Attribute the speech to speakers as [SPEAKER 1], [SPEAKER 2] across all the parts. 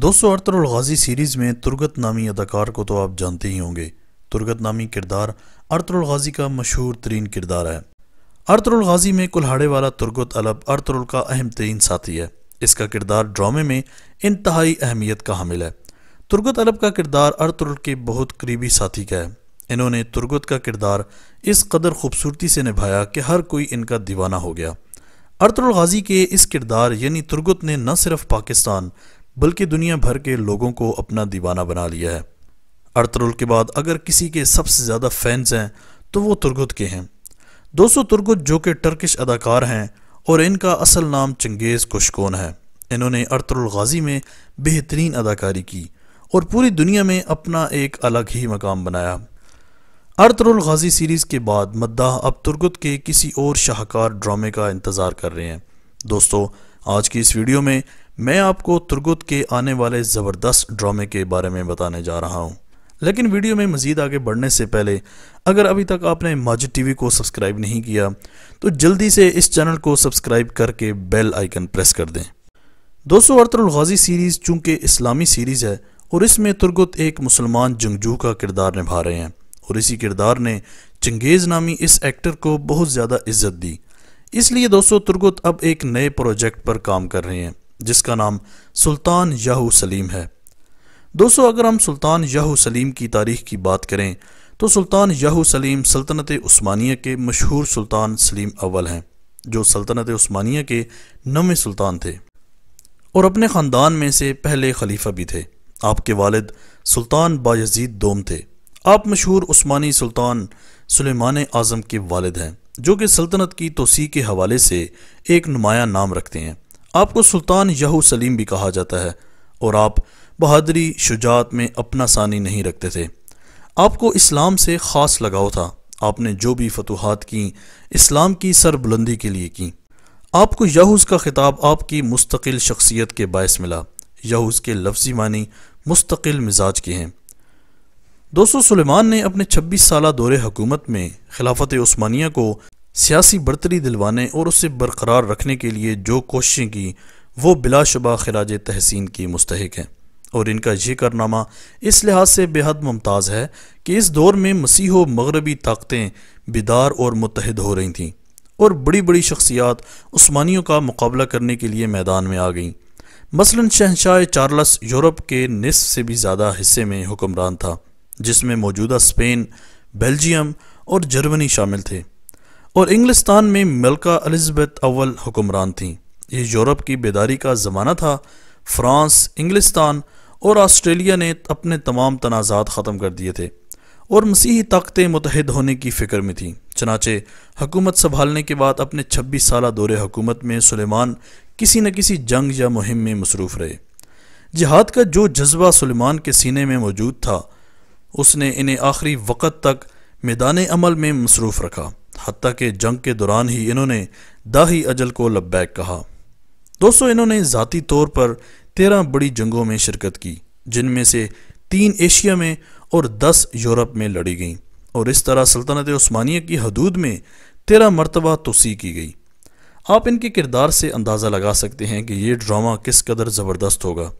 [SPEAKER 1] दोस्तों अरतरुल गाजी सीरीज़ में तुर्गत नामी अदाकार को तो आप जानते ही होंगे तुर्गत नामी किरदार अरतरुल गाजी का मशहूर तरीन किरदार है अरतरुल गाजी में कुल्हाड़े वाला तुर्गत अलब अरतरुल का अहम तरीन साथी है इसका किरदार ड्रामे में इंतहाई अहमियत का हामिल है तुर्गत अलब का किरदार अरतरुल के बहुत करीबी साथी का है इन्होंने तुर्गत का किरदार इस कदर खूबसूरती से निभाया कि हर कोई इनका दीवाना हो गया अरतरुल गाजी के इस किरदार यानी तुर्गत ने न सिर्फ पाकिस्तान बल्कि दुनिया भर के लोगों को अपना दीवाना बना लिया है अर्तरुल के बाद अगर किसी के सबसे ज़्यादा फैंस हैं तो वो तुर्गुत के हैं दोस्तों तुर्गुत जो कि टर्किश अदाकार हैं और इनका असल नाम चंगेज़ कुशकोन है इन्होंने अर्तरुल गाजी में बेहतरीन अदाकारी की और पूरी दुनिया में अपना एक अलग ही मकाम बनाया अर्तरुल गाजी सीरीज़ के बाद मद्दाह अब तुर्गुत के किसी और शाहकार ड्रामे का इंतज़ार कर रहे हैं दोस्तों आज की इस वीडियो में मैं आपको तुर्गुत के आने वाले ज़बरदस्त ड्रामे के बारे में बताने जा रहा हूँ लेकिन वीडियो में मज़ीद आगे बढ़ने से पहले अगर अभी तक आपने माजिद टीवी को सब्सक्राइब नहीं किया तो जल्दी से इस चैनल को सब्सक्राइब करके बेल आइकन प्रेस कर दें दोस्तों अरतरुल गाजी सीरीज़ चूँकि इस्लामी सीरीज़ है और इसमें तुर्गुत एक मुसलमान जंगजू का किरदार निभा रहे हैं और इसी किरदार ने चंगेज़ नामी इस एक्टर को बहुत ज़्यादा इज्जत दी इसलिए दोस्तों तुर्गुत अब एक नए प्रोजेक्ट पर काम कर रहे हैं जिसका नाम सुल्तान याहू सलीम है दोस्तों अगर हम सुल्तान याहू सलीम की तारीख की बात करें तो सुल्तान याहू सलीम सल्तनत स्मानिया के मशहूर सुल्तान सलीम अव्वल हैं जो सल्तनत स्मानिया के नवे सुल्तान थे और अपने ख़ानदान में से पहले खलीफा भी थे आपके वालद सुल्तान बायजीद दोम थे आप मशहूर उस्मानी सुल्तान सलेमान आज़म के वालद हैं जो कि सल्तनत की तोसी के हवाले से एक नुमाया नाम रखते हैं आपको सुल्तान याहू सलीम भी कहा जाता है और आप बहादरी शुजात में अपना सानी नहीं रखते थे आपको इस्लाम से ख़ास लगाव था आपने जो भी फतूहत की इस्लाम की सरबुलंदी के लिए की आपको यहूज़ का खिताब आपकी मुस्तकिल शख्सियत के बायस मिला यहूज़ के लफ्जी मानी मुस्तकिल मिजाज के हैं दोस्तों सुलेमान ने अपने 26 साल दौरे हकूमत में खिलाफत उस्मानिया को सियासी बरतरी दिलवाने और उसे बरकरार रखने के लिए जो कोशिशें की वो बिलाशुबा खराज तहसीन की मुस्तक हैं और इनका यह कारनामा इस लिहाज से बेहद मुमताज़ है कि इस दौर में मसीह मगरबी ताकतें बेदार और मुतहद हो रही थीं और बड़ी बड़ी शख्सियात उस्मानियों का मुकाबला करने के लिए मैदान में आ गईं मसलन शहनशाह चार्लस यूरोप के निसफ से भी ज़्यादा हिस्से में हुक्मरान था जिसमें मौजूदा स्पेन बेल्जियम और जर्मनी शामिल थे और इंग्लिस्तान में मलका अलिजबेथ अव्वल हुक्मरान थीं ये यूरोप की बेदारी का ज़माना था फ्रांस इंग्लिस्तान और ऑस्ट्रेलिया ने अपने तमाम तनाज़ात ख़त्म कर दिए थे और मसीही ताकतें मुतहद होने की फ़िक्र में थीं चनाचे हकूमत संभालने के बाद अपने छब्बीस साल दौरे हकूमत में सुलेमान किसी न किसी जंग या मुहिम में मसरूफ़ रहे जिहाद का जो जज्बा सुलेमान के सीने में मौजूद था उसने इन्हें आखिरी वक़्त तक मैदान अमल में मसरूफ़ रखा हती कि जंग के दौरान ही इन्होंने दाही अजल को लब्बैक कहा दोस्तों इन्होंने जतीी तौर पर तेरह बड़ी जंगों में शिरकत की जिनमें से तीन एशिया में और दस यूरोप में लड़ी गईं और इस तरह सल्तनत ओस्मानिया की हदूद में तेरह मरतबा तोसी की गई आप इनके किरदार से अंदाज़ा लगा सकते हैं कि ये ड्रामा किस कदर ज़बरदस्त होगा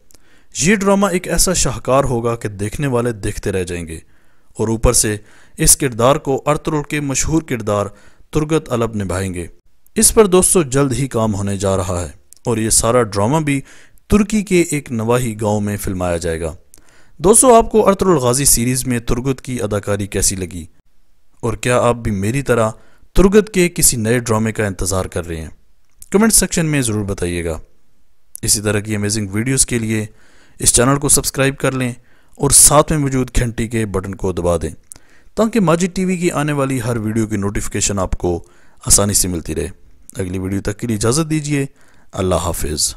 [SPEAKER 1] ये ड्रामा एक ऐसा शाहकार होगा कि देखने वाले देखते रह जाएंगे और ऊपर से इस किरदार को अर्तुल के मशहूर किरदार तुर्गत अलब निभाएंगे इस पर दोस्तों जल्द ही काम होने जा रहा है और ये सारा ड्रामा भी तुर्की के एक नवाही गांव में फिल्माया जाएगा दोस्तों आपको अर्तुल गाजी सीरीज़ में तुर्गत की अदाकारी कैसी लगी और क्या आप भी मेरी तरह तुर्गत के किसी नए ड्रामे का इंतज़ार कर रहे हैं कमेंट सेक्शन में ज़रूर बताइएगा इसी तरह की अमेजिंग वीडियोज़ के लिए इस चैनल को सब्सक्राइब कर लें और साथ में मौजूद घंटी के बटन को दबा दें ताकि माजी टीवी की आने वाली हर वीडियो की नोटिफिकेशन आपको आसानी से मिलती रहे अगली वीडियो तक के लिए इजाज़त दीजिए अल्लाह हाफिज़